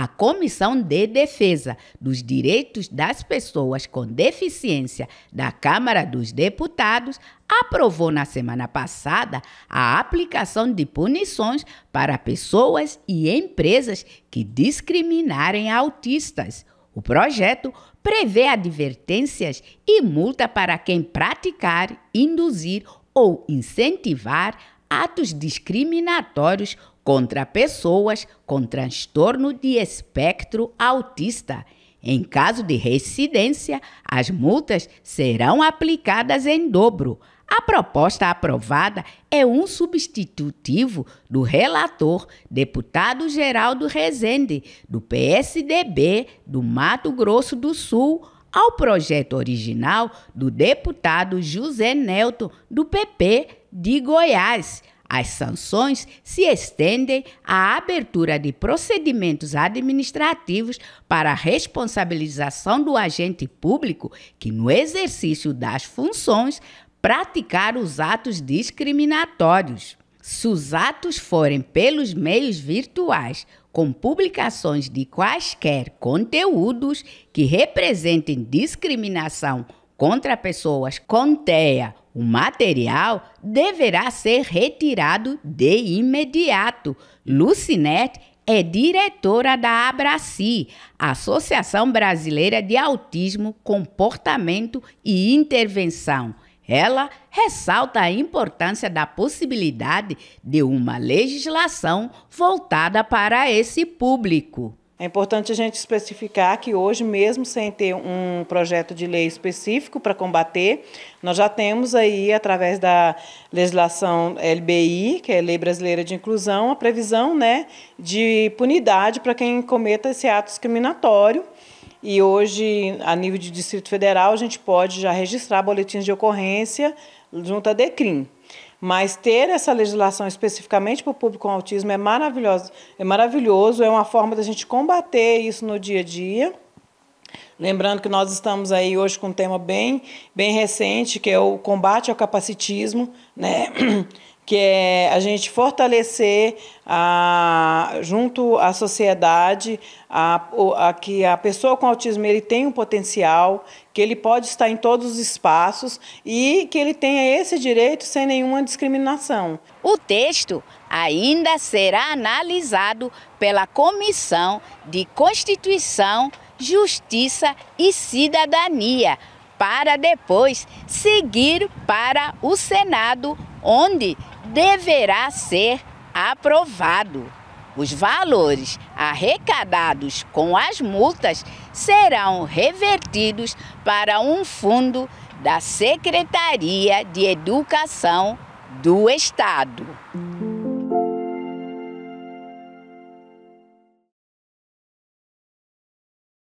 a Comissão de Defesa dos Direitos das Pessoas com Deficiência da Câmara dos Deputados aprovou na semana passada a aplicação de punições para pessoas e empresas que discriminarem autistas. O projeto prevê advertências e multa para quem praticar, induzir ou incentivar atos discriminatórios contra pessoas com transtorno de espectro autista. Em caso de residência, as multas serão aplicadas em dobro. A proposta aprovada é um substitutivo do relator, deputado Geraldo Rezende, do PSDB do Mato Grosso do Sul, ao projeto original do deputado José Nelton, do PP de Goiás. As sanções se estendem à abertura de procedimentos administrativos para a responsabilização do agente público que, no exercício das funções, praticar os atos discriminatórios. Se os atos forem pelos meios virtuais, com publicações de quaisquer conteúdos que representem discriminação contra pessoas com TEA o material deverá ser retirado de imediato. Lucinete é diretora da Abraci, Associação Brasileira de Autismo, Comportamento e Intervenção. Ela ressalta a importância da possibilidade de uma legislação voltada para esse público. É importante a gente especificar que hoje, mesmo sem ter um projeto de lei específico para combater, nós já temos aí, através da legislação LBI, que é Lei Brasileira de Inclusão, a previsão né, de punidade para quem cometa esse ato discriminatório. E hoje, a nível de Distrito Federal, a gente pode já registrar boletins de ocorrência junto à DECRIM. Mas ter essa legislação especificamente para o público com autismo é maravilhoso, é maravilhoso, é uma forma da gente combater isso no dia a dia. Lembrando que nós estamos aí hoje com um tema bem, bem recente, que é o combate ao capacitismo, né? que é a gente fortalecer a, junto à sociedade a, a, que a pessoa com autismo ele tem um potencial, que ele pode estar em todos os espaços e que ele tenha esse direito sem nenhuma discriminação. O texto ainda será analisado pela Comissão de Constituição, Justiça e Cidadania, para depois seguir para o Senado, onde deverá ser aprovado. Os valores arrecadados com as multas serão revertidos para um fundo da Secretaria de Educação do Estado.